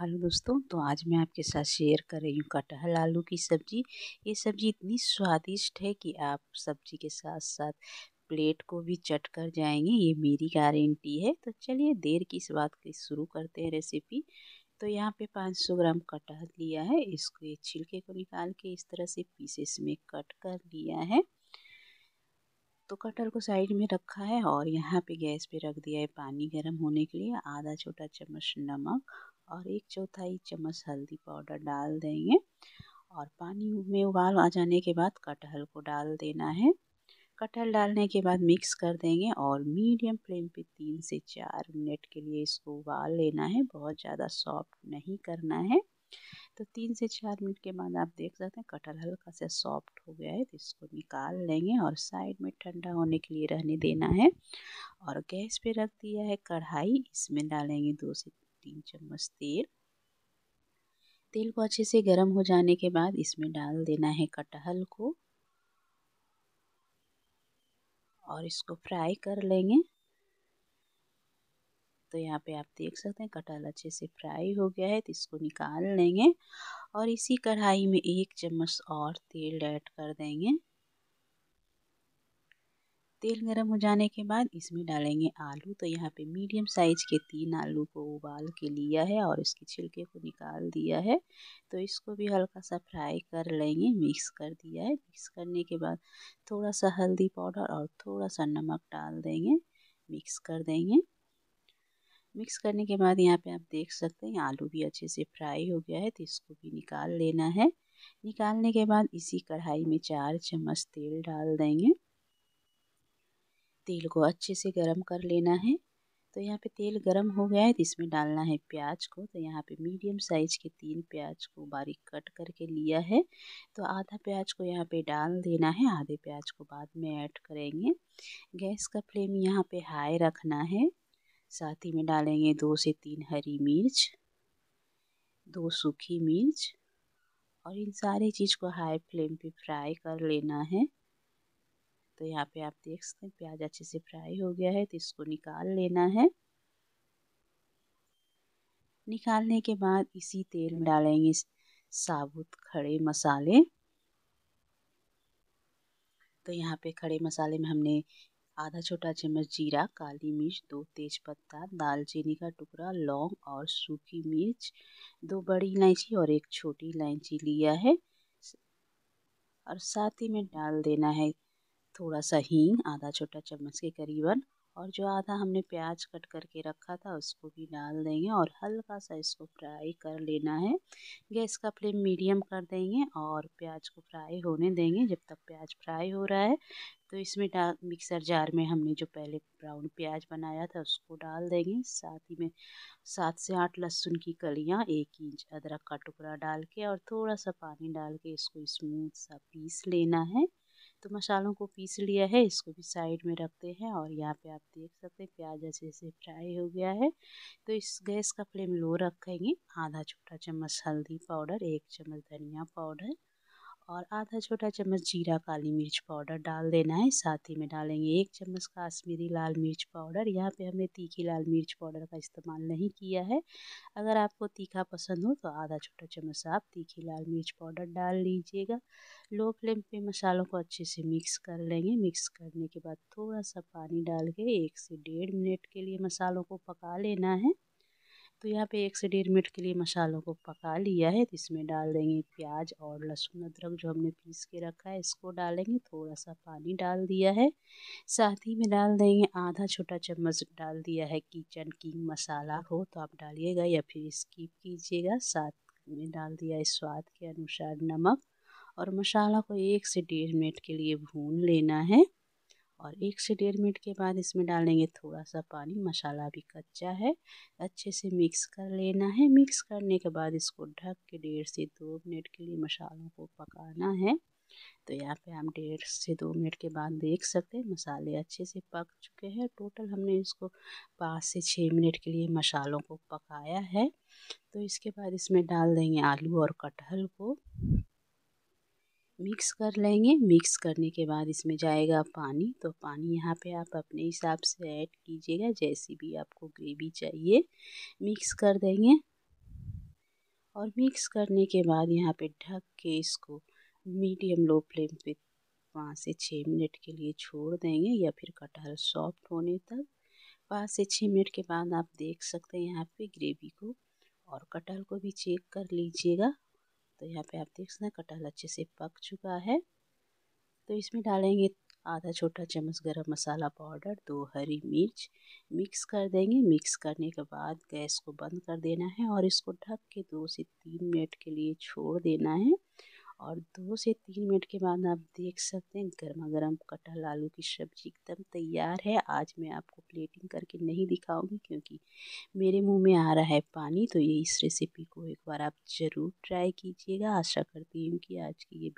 hello दोस्तों तो आज मैं आपके साथ शेयर कर रही हूँ कटहल आलू की सब्ज़ी ये सब्ज़ी इतनी स्वादिष्ट है कि आप सब्ज़ी के साथ साथ प्लेट को भी चट कर जाएंगे ये मेरी गारंटी है तो चलिए देर की इस बात की शुरू करते हैं रेसिपी तो यहाँ पे 500 ग्राम कटहल लिया है इसको ये छिलके को निकाल के इस तरह से पीसेस में कट कर लिया है तो कटहल को साइड में रखा है और यहाँ पे गैस पे रख दिया है पानी गर्म होने के लिए आधा छोटा चम्मच नमक और एक चौथाई चम्मच हल्दी पाउडर डाल देंगे और पानी में उबाल आ जाने के बाद कटहल को डाल देना है कटहल डालने के बाद मिक्स कर देंगे और मीडियम फ्लेम पे तीन से चार मिनट के लिए इसको उबाल लेना है बहुत ज़्यादा सॉफ्ट नहीं करना है तो तीन से चार मिनट के बाद आप देख सकते हैं कटहल हल्का सा सॉफ्ट हो गया है तो इसको निकाल लेंगे और साइड में ठंडा होने के लिए रहने देना है और गैस पे रख दिया है कढ़ाई इसमें डालेंगे दो से तीन चम्मच तेल तेल को अच्छे से गर्म हो जाने के बाद इसमें डाल देना है कटहल को और इसको फ्राई कर लेंगे तो यहाँ पे आप देख सकते हैं कटहल अच्छे से फ्राई हो गया है तो इसको निकाल लेंगे और इसी कढ़ाई में एक चम्मच और तेल ऐड कर देंगे तेल गर्म हो जाने के बाद इसमें डालेंगे आलू तो यहाँ पे मीडियम साइज के तीन आलू को उबाल के लिया है और इसके छिलके को निकाल दिया है तो इसको भी हल्का सा फ्राई कर लेंगे मिक्स कर दिया है मिक्स करने के बाद थोड़ा सा हल्दी पाउडर और थोड़ा सा नमक डाल देंगे मिक्स कर देंगे मिक्स करने के बाद यहाँ पे आप देख सकते हैं आलू भी अच्छे से फ्राई हो गया है तो इसको भी निकाल लेना है निकालने के बाद इसी कढ़ाई में चार चम्मच तेल डाल देंगे तेल को अच्छे से गरम कर लेना है तो यहाँ पे तेल गरम हो गया है तो इसमें डालना है प्याज को तो यहाँ पे मीडियम साइज के तीन प्याज को बारीक कट करके लिया है तो आधा प्याज को यहाँ पे डाल देना है आधे प्याज को बाद में ऐड करेंगे गैस का फ्लेम यहाँ पे हाई रखना है साथ ही में डालेंगे दो से तीन हरी मिर्च दो सूखी मिर्च और इन सारी चीज़ को हाई फ्लेम पे फ्राई कर लेना है तो यहाँ पे आप देख सकते हैं प्याज अच्छे से फ्राई हो गया है तो इसको निकाल लेना है निकालने के बाद इसी तेल में डालेंगे साबुत खड़े मसाले तो यहाँ पे खड़े मसाले में हमने आधा छोटा चम्मच जीरा काली मिर्च दो तेज़पत्ता दालचीनी का टुकड़ा लौंग और सूखी मिर्च दो बड़ी इलायची और एक छोटी इलायची लिया है और साथ ही में डाल देना है थोड़ा सा हींग आधा छोटा चम्मच के करीबन और जो आधा हमने प्याज कट करके रखा था उसको भी डाल देंगे और हल्का सा इसको फ्राई कर लेना है गैस का फ्लेम मीडियम कर देंगे और प्याज को फ्राई होने देंगे जब तक प्याज फ्राई हो रहा है तो इसमें डाल मिक्सर जार में हमने जो पहले ब्राउन प्याज बनाया था उसको डाल देंगे साथ ही में सात से आठ लहसुन की कलियाँ एक इंच अदरक का टुकड़ा डाल के और थोड़ा सा पानी डाल के इसको स्मूथ सा पीस लेना है तो मसालों को पीस लिया है इसको भी साइड में रखते हैं और यहाँ पे आप देख सकते हैं प्याज अच्छे से फ्राई हो गया है तो इस गैस का फ्लेम लो रखेंगे आधा छोटा चम्मच हल्दी पाउडर एक चम्मच धनिया पाउडर और आधा छोटा चम्मच जीरा काली मिर्च पाउडर डाल देना है साथ ही में डालेंगे एक चम्मच काश्मीरी लाल मिर्च पाउडर यहाँ पे हमने तीखी लाल मिर्च पाउडर का इस्तेमाल नहीं किया है अगर आपको तीखा पसंद हो तो आधा छोटा चम्मच आप तीखी लाल मिर्च पाउडर डाल लीजिएगा लो फ्लेम पे मसालों को अच्छे से मिक्स कर लेंगे मिक्स करने के बाद थोड़ा सा पानी डाल के एक से डेढ़ मिनट के लिए मसालों को पका लेना है तो यहाँ पे एक से डेढ़ मिनट के लिए मसालों को पका लिया है तो इसमें डाल देंगे प्याज और लहसुन अदरक जो हमने पीस के रखा है इसको डालेंगे थोड़ा सा पानी डाल दिया है साथ ही में डाल देंगे आधा छोटा चम्मच डाल दिया है किचन किंग मसाला हो तो आप डालिएगा या फिर स्किप कीजिएगा साथ में डाल दिया है स्वाद के अनुसार नमक और मसाला को एक से डेढ़ मिनट के लिए भून लेना है और एक से डेढ़ मिनट के बाद इसमें डालेंगे थोड़ा सा पानी मसाला भी कच्चा है अच्छे से मिक्स कर लेना है मिक्स करने के बाद इसको ढक के डेढ़ से दो मिनट के लिए मसालों को पकाना है तो यहाँ पे हम डेढ़ से दो मिनट के बाद देख सकते हैं मसाले अच्छे से पक चुके हैं टोटल हमने इसको पाँच से छः मिनट के लिए मसालों को पकाया है तो इसके बाद इसमें डाल देंगे आलू और कटहल को मिक्स कर लेंगे मिक्स करने के बाद इसमें जाएगा पानी तो पानी यहाँ पे आप अपने हिसाब से ऐड कीजिएगा जैसी भी आपको ग्रेवी चाहिए मिक्स कर देंगे और मिक्स करने के बाद यहाँ पे ढक के इसको मीडियम लो फ्लेम पे पाँच से छः मिनट के लिए छोड़ देंगे या फिर कटहल सॉफ्ट होने तक पाँच से छः मिनट के बाद आप देख सकते हैं यहाँ पे ग्रेवी को और कटहल को भी चेक कर लीजिएगा तो यहाँ पे आप देख सकते हैं कटहल अच्छे से पक चुका है तो इसमें डालेंगे आधा छोटा चम्मच गरम मसाला पाउडर दो हरी मिर्च मिक्स कर देंगे मिक्स करने के बाद गैस को बंद कर देना है और इसको ढक के दो से तीन मिनट के लिए छोड़ देना है और दो से तीन मिनट के बाद आप देख सकते हैं गर्मा गर्म कटहल आलू की सब्जी एकदम तैयार है आज मैं आपको प्लेटिंग करके नहीं दिखाऊंगी क्योंकि मेरे मुंह में आ रहा है पानी तो ये इस रेसिपी को एक बार आप ज़रूर ट्राई कीजिएगा आशा करती हूँ कि आज की ये